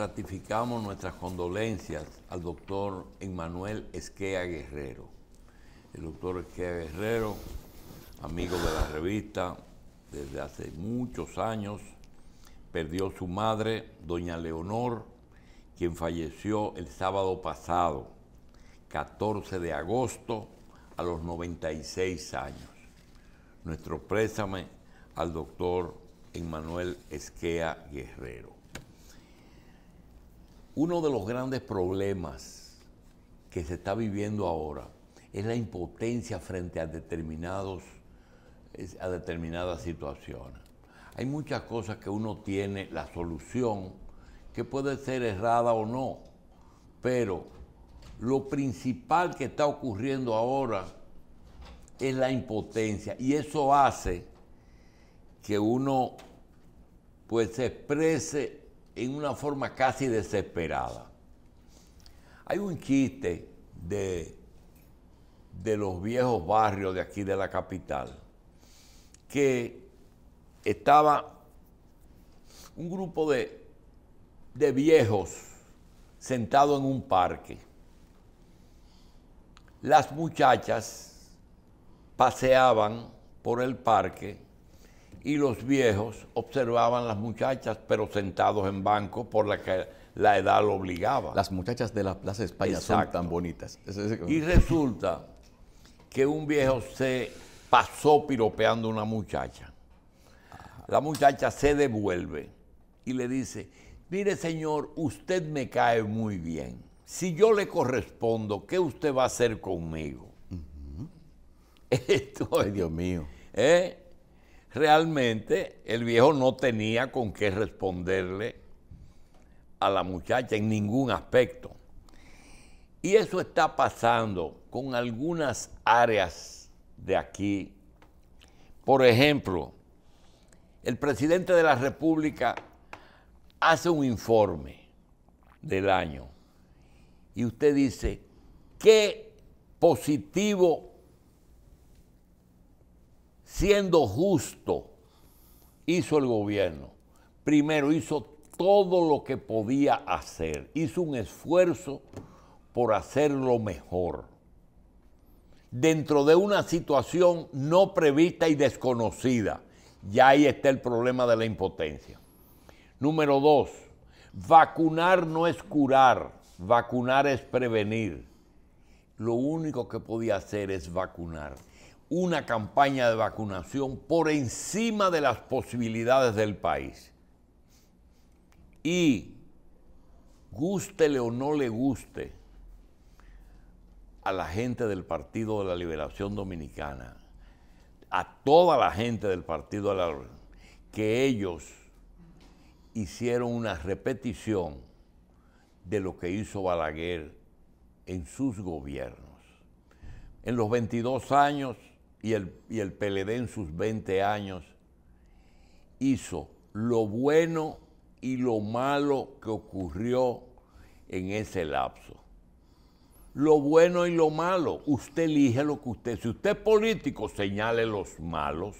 ratificamos nuestras condolencias al doctor Emanuel Esquea Guerrero. El doctor Esquea Guerrero, amigo de la revista desde hace muchos años, perdió su madre, doña Leonor, quien falleció el sábado pasado, 14 de agosto, a los 96 años. Nuestro présame al doctor Emmanuel Esquea Guerrero. Uno de los grandes problemas que se está viviendo ahora es la impotencia frente a, determinados, a determinadas situaciones. Hay muchas cosas que uno tiene la solución, que puede ser errada o no, pero lo principal que está ocurriendo ahora es la impotencia y eso hace que uno pues se exprese en una forma casi desesperada. Hay un chiste de, de los viejos barrios de aquí de la capital que estaba un grupo de, de viejos sentado en un parque. Las muchachas paseaban por el parque y los viejos observaban las muchachas, pero sentados en banco por la que la edad lo obligaba. Las muchachas de la Plaza de España son tan bonitas. Y resulta que un viejo se pasó piropeando una muchacha. La muchacha se devuelve y le dice, mire señor, usted me cae muy bien. Si yo le correspondo, ¿qué usted va a hacer conmigo? Esto Ay, Dios mío. ¿eh? realmente el viejo no tenía con qué responderle a la muchacha en ningún aspecto. Y eso está pasando con algunas áreas de aquí. Por ejemplo, el presidente de la República hace un informe del año y usted dice, ¿qué positivo siendo justo, hizo el gobierno. Primero hizo todo lo que podía hacer, hizo un esfuerzo por hacerlo mejor. Dentro de una situación no prevista y desconocida, ya ahí está el problema de la impotencia. Número dos, vacunar no es curar, vacunar es prevenir. Lo único que podía hacer es vacunar una campaña de vacunación por encima de las posibilidades del país. Y gústele o no le guste a la gente del Partido de la Liberación Dominicana, a toda la gente del Partido de la que ellos hicieron una repetición de lo que hizo Balaguer en sus gobiernos. En los 22 años y el, y PLD en sus 20 años hizo lo bueno y lo malo que ocurrió en ese lapso. Lo bueno y lo malo, usted elige lo que usted, si usted es político, señale los malos,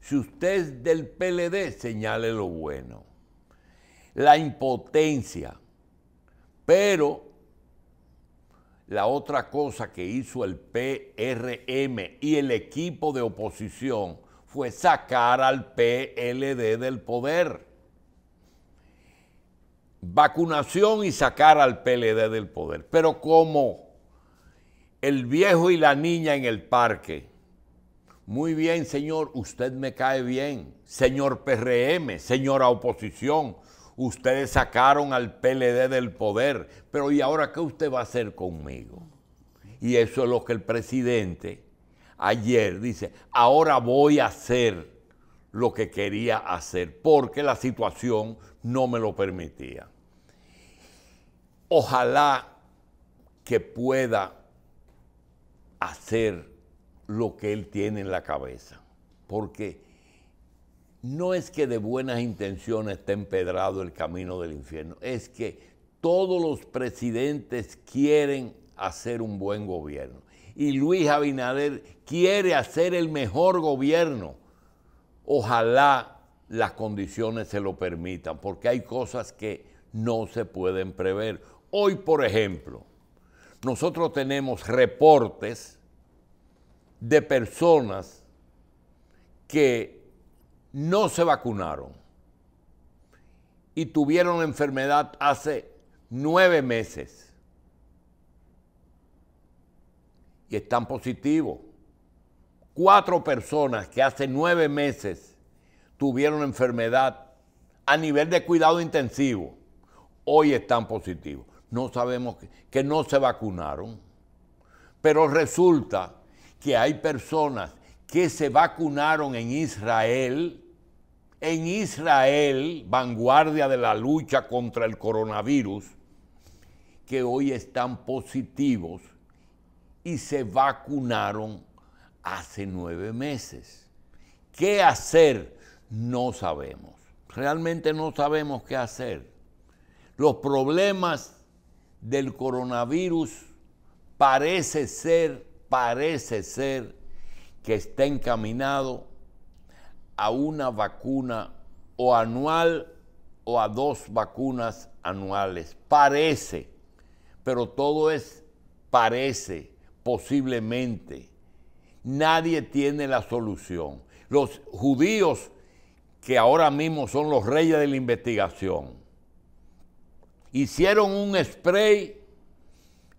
si usted es del PLD, señale lo bueno. La impotencia, pero la otra cosa que hizo el PRM y el equipo de oposición fue sacar al PLD del poder. Vacunación y sacar al PLD del poder. Pero como el viejo y la niña en el parque. Muy bien, señor, usted me cae bien. Señor PRM, señora oposición, Ustedes sacaron al PLD del poder, pero ¿y ahora qué usted va a hacer conmigo? Y eso es lo que el presidente ayer dice, ahora voy a hacer lo que quería hacer, porque la situación no me lo permitía. Ojalá que pueda hacer lo que él tiene en la cabeza, porque no es que de buenas intenciones esté empedrado el camino del infierno, es que todos los presidentes quieren hacer un buen gobierno. Y Luis Abinader quiere hacer el mejor gobierno. Ojalá las condiciones se lo permitan, porque hay cosas que no se pueden prever. Hoy, por ejemplo, nosotros tenemos reportes de personas que no se vacunaron y tuvieron la enfermedad hace nueve meses y están positivos. Cuatro personas que hace nueve meses tuvieron enfermedad a nivel de cuidado intensivo, hoy están positivos. No sabemos que no se vacunaron, pero resulta que hay personas que se vacunaron en Israel en Israel, vanguardia de la lucha contra el coronavirus, que hoy están positivos y se vacunaron hace nueve meses. ¿Qué hacer? No sabemos. Realmente no sabemos qué hacer. Los problemas del coronavirus parece ser, parece ser que está encaminado a una vacuna o anual o a dos vacunas anuales. Parece, pero todo es parece, posiblemente. Nadie tiene la solución. Los judíos, que ahora mismo son los reyes de la investigación, hicieron un spray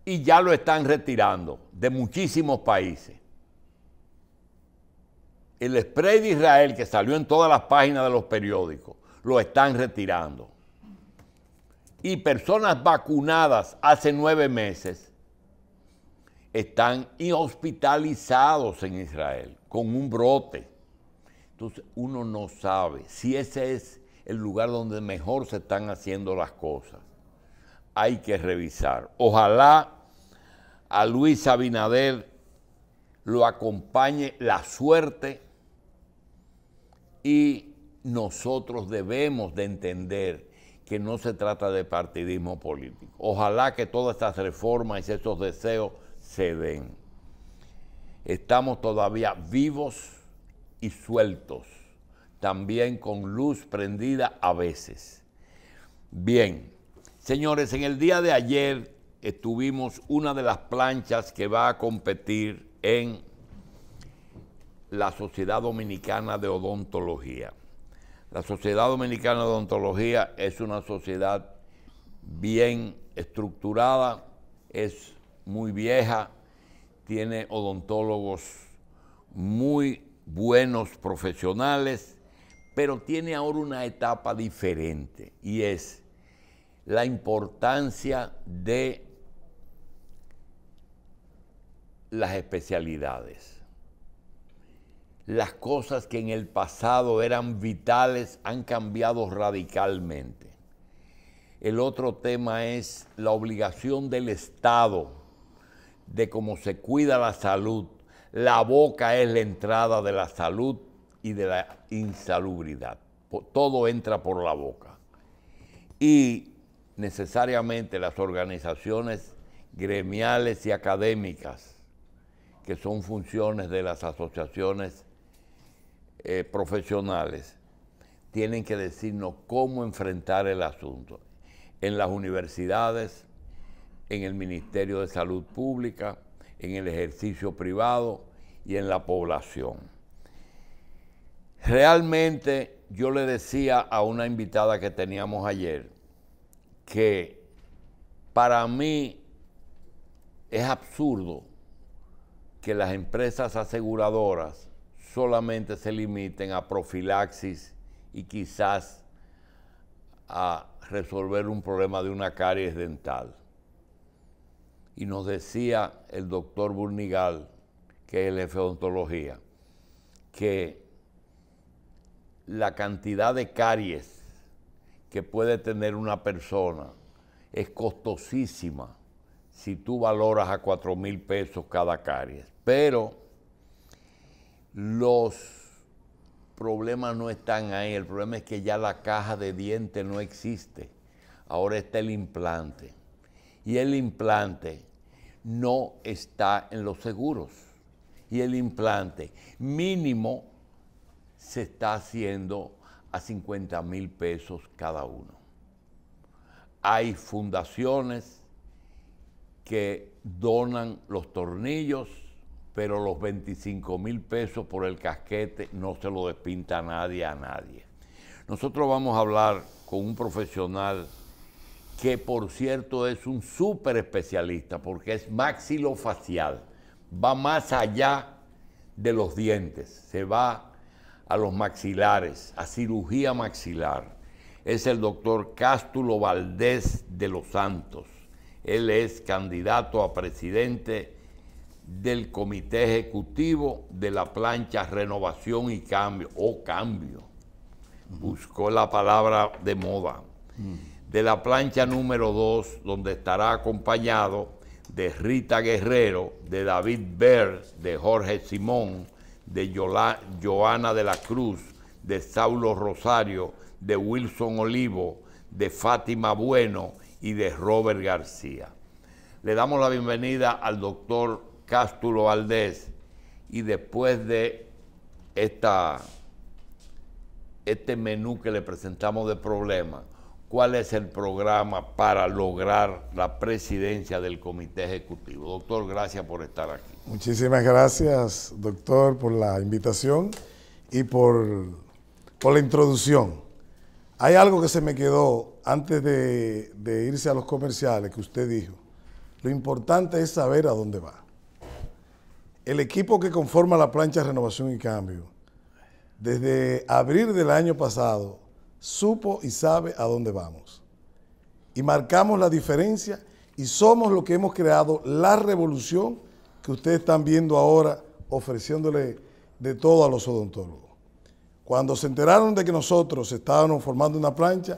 y ya lo están retirando de muchísimos países el spray de Israel que salió en todas las páginas de los periódicos, lo están retirando. Y personas vacunadas hace nueve meses están hospitalizados en Israel con un brote. Entonces uno no sabe si ese es el lugar donde mejor se están haciendo las cosas. Hay que revisar. Ojalá a Luis Abinader lo acompañe la suerte y nosotros debemos de entender que no se trata de partidismo político. Ojalá que todas estas reformas y esos deseos se den. Estamos todavía vivos y sueltos, también con luz prendida a veces. Bien, señores, en el día de ayer estuvimos una de las planchas que va a competir en la Sociedad Dominicana de Odontología. La Sociedad Dominicana de Odontología es una sociedad bien estructurada, es muy vieja, tiene odontólogos muy buenos profesionales, pero tiene ahora una etapa diferente y es la importancia de las especialidades. Las cosas que en el pasado eran vitales han cambiado radicalmente. El otro tema es la obligación del Estado de cómo se cuida la salud. La boca es la entrada de la salud y de la insalubridad. Todo entra por la boca. Y necesariamente las organizaciones gremiales y académicas, que son funciones de las asociaciones eh, profesionales tienen que decirnos cómo enfrentar el asunto. En las universidades, en el Ministerio de Salud Pública, en el ejercicio privado y en la población. Realmente yo le decía a una invitada que teníamos ayer que para mí es absurdo que las empresas aseguradoras solamente se limiten a profilaxis y quizás a resolver un problema de una caries dental. Y nos decía el doctor Burnigal, que es el jefe de odontología, que la cantidad de caries que puede tener una persona es costosísima si tú valoras a 4 mil pesos cada caries. Pero los problemas no están ahí. El problema es que ya la caja de dientes no existe. Ahora está el implante. Y el implante no está en los seguros. Y el implante mínimo se está haciendo a 50 mil pesos cada uno. Hay fundaciones que donan los tornillos pero los 25 mil pesos por el casquete no se lo despinta a nadie, a nadie. Nosotros vamos a hablar con un profesional que por cierto es un súper especialista porque es maxilofacial, va más allá de los dientes, se va a los maxilares, a cirugía maxilar. Es el doctor Cástulo Valdés de los Santos. Él es candidato a presidente del Comité Ejecutivo de la Plancha Renovación y Cambio, o cambio, buscó la palabra de moda, mm. de la plancha número 2, donde estará acompañado de Rita Guerrero, de David Ber de Jorge Simón, de Joana de la Cruz, de Saulo Rosario, de Wilson Olivo, de Fátima Bueno y de Robert García. Le damos la bienvenida al doctor Cástulo Valdés y después de este menú que le presentamos de problemas, ¿cuál es el programa para lograr la presidencia del Comité Ejecutivo? Doctor, gracias por estar aquí. Muchísimas gracias, doctor, por la invitación y por, por la introducción. Hay algo que se me quedó antes de irse a los comerciales que usted dijo. Lo importante es saber a dónde va el equipo que conforma la plancha Renovación y Cambio, desde abril del año pasado, supo y sabe a dónde vamos. Y marcamos la diferencia y somos lo que hemos creado, la revolución que ustedes están viendo ahora ofreciéndole de todo a los odontólogos. Cuando se enteraron de que nosotros estábamos formando una plancha,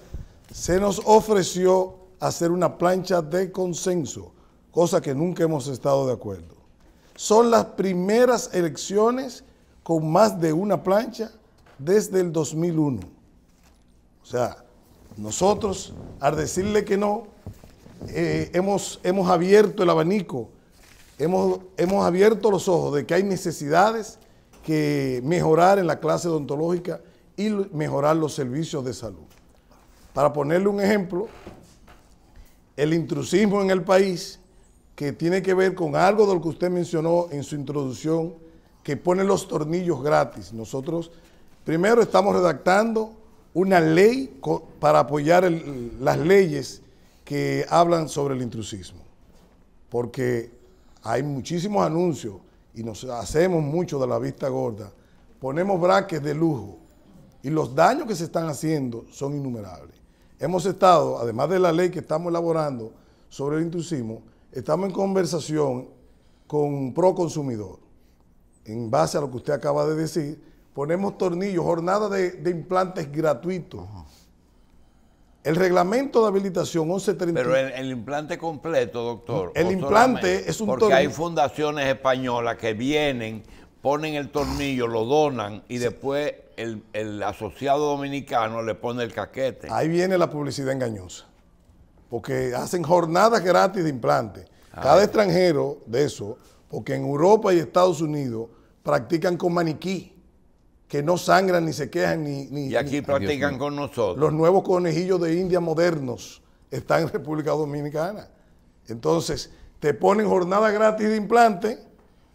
se nos ofreció hacer una plancha de consenso, cosa que nunca hemos estado de acuerdo son las primeras elecciones con más de una plancha desde el 2001. O sea, nosotros, al decirle que no, eh, hemos, hemos abierto el abanico, hemos, hemos abierto los ojos de que hay necesidades que mejorar en la clase odontológica y mejorar los servicios de salud. Para ponerle un ejemplo, el intrusismo en el país que tiene que ver con algo de lo que usted mencionó en su introducción, que pone los tornillos gratis. Nosotros primero estamos redactando una ley para apoyar las leyes que hablan sobre el intrusismo, porque hay muchísimos anuncios y nos hacemos mucho de la vista gorda. Ponemos braques de lujo y los daños que se están haciendo son innumerables. Hemos estado, además de la ley que estamos elaborando sobre el intrusismo, Estamos en conversación con Proconsumidor. En base a lo que usted acaba de decir, ponemos tornillos, jornada de, implantes gratuitos. El reglamento de habilitación 1130. Pero el, implante completo, doctor. El implante es un tornillo. Porque hay fundaciones españolas que vienen, ponen el tornillo, lo donan y después el, el asociado dominicano le pone el caquete. Ahí viene la publicidad engañosa porque hacen jornadas gratis de implante. Ah, Cada extranjero de eso, porque en Europa y Estados Unidos practican con maniquí que no sangran ni se quejan ni... ni y aquí practican con nosotros. Los nuevos conejillos de India modernos están en República Dominicana. Entonces, te ponen jornada gratis de implante,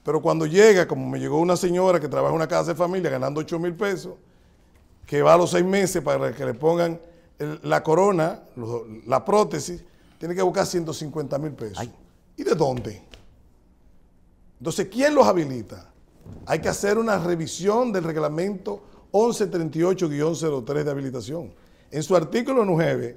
pero cuando llega, como me llegó una señora que trabaja en una casa de familia ganando 8 mil pesos, que va a los seis meses para que le pongan la corona, la prótesis, tiene que buscar 150 mil pesos. ¿Y de dónde? Entonces, ¿quién los habilita? Hay que hacer una revisión del reglamento 1138-03 de habilitación. En su artículo 9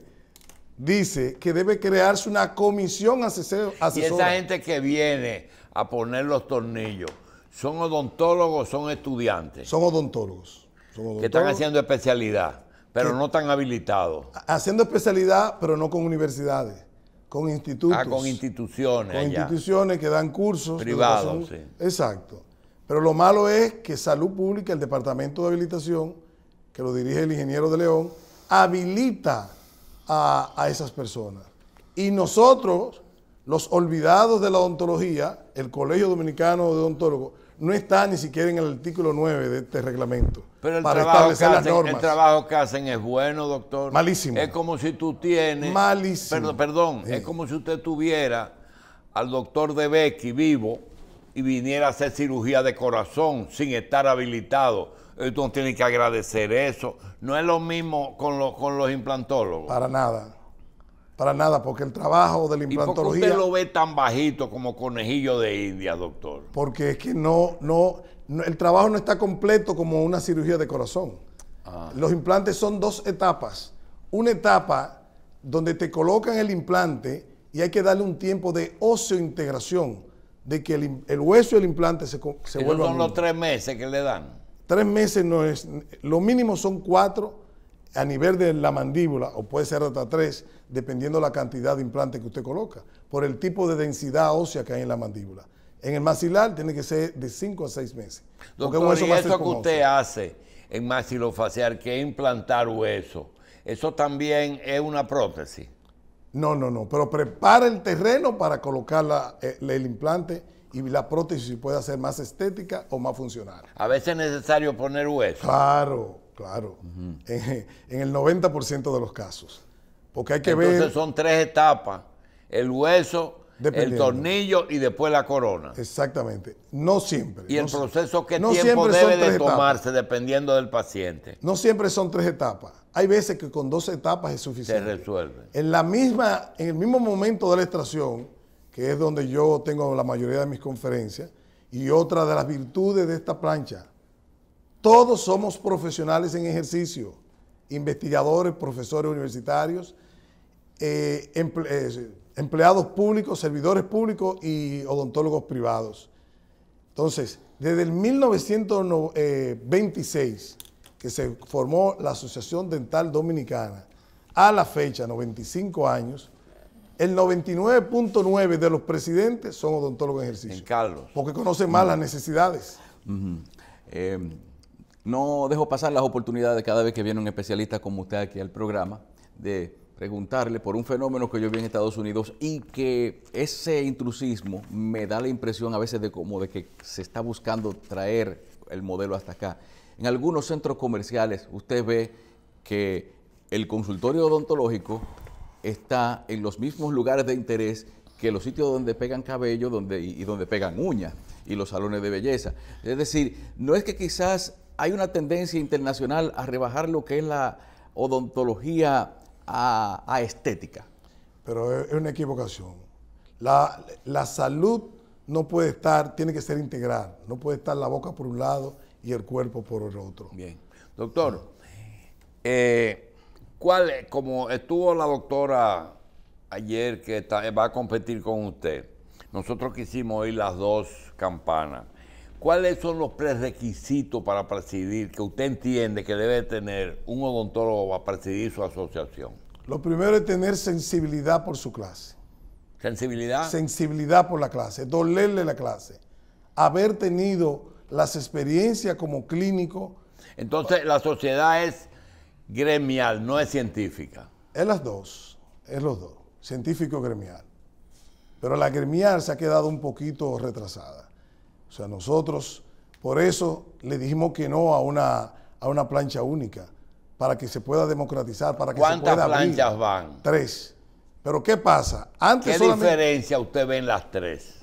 dice que debe crearse una comisión asesor asesora. Y esa gente que viene a poner los tornillos, ¿son odontólogos son estudiantes? Son odontólogos. Son odontólogos. Que están haciendo especialidad. Pero no tan habilitado. Haciendo especialidad, pero no con universidades, con institutos. Ah, con instituciones. Con instituciones que dan cursos. Privados, sí. Exacto. Pero lo malo es que Salud Pública, el Departamento de Habilitación, que lo dirige el ingeniero de León, habilita a, a esas personas. Y nosotros, los olvidados de la odontología, el Colegio Dominicano de Odontólogos, no está ni siquiera en el artículo 9 de este reglamento. Pero el, trabajo el trabajo que hacen es bueno, doctor. Malísimo. Es como si tú tienes. Malísimo. Perdón, es como si usted tuviera al doctor de Becky vivo y viniera a hacer cirugía de corazón sin estar habilitado. Entonces tiene que agradecer eso. No es lo mismo con, con los implantólogos. Para nada. Para nada, porque el trabajo de la implantología. ¿Y por qué usted lo ve tan bajito como conejillo de India, doctor? Porque es que no, no, el trabajo no está completo como una cirugía de corazón. Ah. Los implantes son dos etapas. Una etapa donde te colocan el implante y hay que darle un tiempo de integración de que el, hueso y el implante se, vuelvan. son los tres meses que le dan? Tres meses no es, lo mínimo son cuatro a nivel de la mandíbula, o puede ser hasta tres, dependiendo la cantidad de implante que usted coloca, por el tipo de densidad ósea que hay en la mandíbula. En el maxilar tiene que ser de 5 a 6 meses. Doctor, y eso que usted hace en maxilofacial, que es implantar hueso, ¿eso también es una prótesis? No, no, no, pero prepara el terreno para colocar eh, el, implante y la prótesis puede ser más estética o más funcional. A veces es necesario poner hueso. Claro, claro. en, el 90% de los casos. Porque hay que Entonces son tres etapas. El hueso, el tornillo y después la corona. Exactamente. No siempre. Y el proceso que tiempo debe de tomarse dependiendo del paciente. No siempre son tres etapas. Hay veces que con dos etapas es suficiente. Se resuelve. En la misma, en el mismo momento de la extracción, que es donde yo tengo la mayoría de mis conferencias, y otra de las virtudes de esta plancha. Todos somos profesionales en ejercicio, investigadores, profesores universitarios, eh, eh, empleados públicos, servidores públicos y odontólogos privados. Entonces, desde el 1926, que se formó la Asociación Dental Dominicana, a la fecha, 95 años, el 99.9 de los presidentes son odontólogos en ejercicio. Carlos. Porque conocen más las necesidades. Em, no dejo pasar las oportunidades cada vez que viene un especialista como usted aquí al programa de preguntarle por un fenómeno que yo vi en Estados Unidos y que ese intrusismo me da la impresión a veces de como de que se está buscando traer el modelo hasta acá. En algunos centros comerciales usted ve que el consultorio odontológico está en los mismos lugares de interés que los sitios donde pegan cabello donde, y, y donde pegan uñas y los salones de belleza. Es decir, no es que quizás hay una tendencia internacional a rebajar lo que es la odontología a, estética. Pero es una equivocación. La, la salud no puede estar, tiene que ser integral. No puede estar la boca por un lado y el cuerpo por el otro. Bien. Doctor, eh, ¿cuál, como estuvo la doctora ayer que va a competir con usted, nosotros quisimos oír las dos campanas. ¿Cuáles son los prerequisitos para presidir que usted entiende que debe tener un odontólogo para presidir su asociación? Lo primero es tener sensibilidad por su clase. ¿Sensibilidad? Sensibilidad por la clase, dolerle la clase. Haber tenido las experiencias como clínico. Entonces, la sociedad es gremial, no es científica. Es las dos, es los dos, científico-gremial. Pero la gremial se ha quedado un poquito retrasada. O sea, nosotros por eso le dijimos que no a una, a una plancha única, para que se pueda democratizar, para que se pueda ¿Cuántas planchas van? Tres. Pero ¿qué pasa? Antes ¿Qué diferencia usted ve en las tres?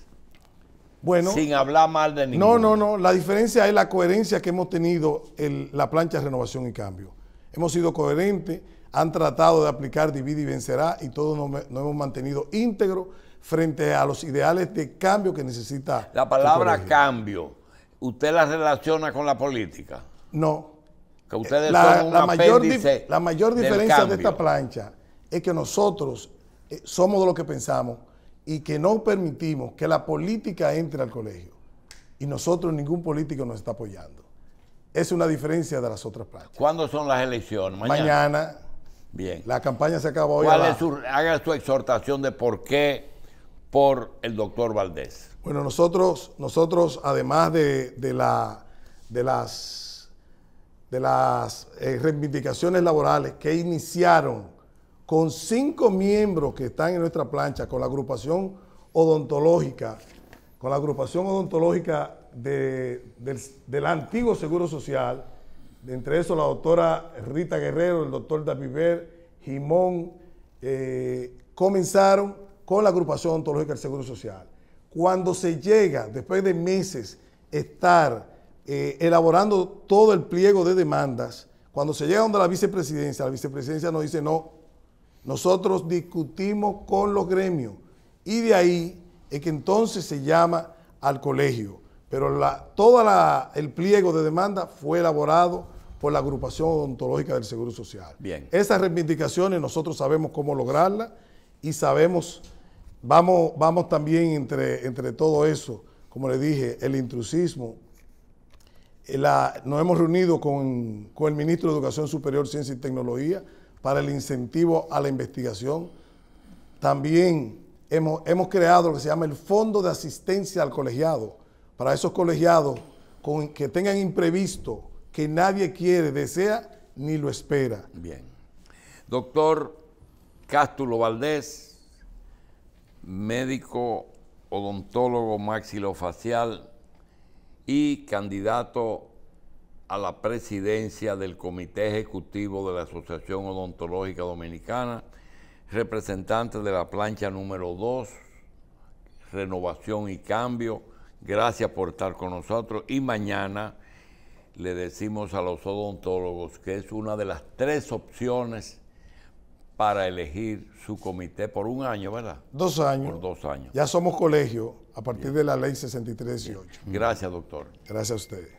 Bueno, Sin hablar mal de ninguna. No, no, no. La diferencia es la coherencia que hemos tenido en la plancha Renovación y Cambio. Hemos sido coherentes, han tratado de aplicar divide y vencerá y todos nos, nos hemos mantenido íntegros frente a los ideales de cambio que necesita. La palabra cambio, ¿usted la relaciona con la política? No. Que ustedes la, la mayor, la mayor diferencia de esta plancha es que nosotros eh, somos de lo que pensamos y que no permitimos que la política entre al colegio. Y nosotros ningún político nos está apoyando. Es una diferencia de las otras planchas. ¿Cuándo son las elecciones? Mañana. Bien. La campaña se acaba hoy. haga su exhortación de por qué por el doctor Valdés? Bueno, nosotros, nosotros además de, la, de las, de las eh, reivindicaciones laborales que iniciaron con cinco miembros que están en nuestra plancha, con la agrupación odontológica, con la agrupación odontológica de, del, antiguo Seguro Social, entre eso la doctora Rita Guerrero, el doctor David Ver, Jimón, eh, comenzaron con la agrupación ontológica del Seguro Social. Cuando se llega, después de meses, estar eh, elaborando todo el pliego de demandas, cuando se llega donde la vicepresidencia, la vicepresidencia nos dice no, nosotros discutimos con los gremios y de ahí es que entonces se llama al colegio. Pero la, todo el pliego de demanda fue elaborado por la agrupación odontológica del Seguro Social. Bien. Esas reivindicaciones nosotros sabemos cómo lograrlas y sabemos Vamos, vamos también entre, entre todo eso, como le dije, el intrusismo. Eh, nos hemos reunido con, el ministro de Educación Superior, Ciencia y Tecnología para el incentivo a la investigación. También hemos, creado lo que se llama el Fondo de Asistencia al Colegiado, para esos colegiados con, que tengan imprevisto, que nadie quiere, desea ni lo espera. Bien. Doctor Cástulo Valdés médico odontólogo maxilofacial y candidato a la presidencia del Comité Ejecutivo de la Asociación Odontológica Dominicana, representante de la plancha número 2, Renovación y Cambio. Gracias por estar con nosotros y mañana le decimos a los odontólogos que es una de las tres opciones para elegir su comité por un año, ¿verdad? Dos años. Por dos años. Ya somos colegio a partir de la ley 6318. Gracias, doctor. Gracias a ustedes.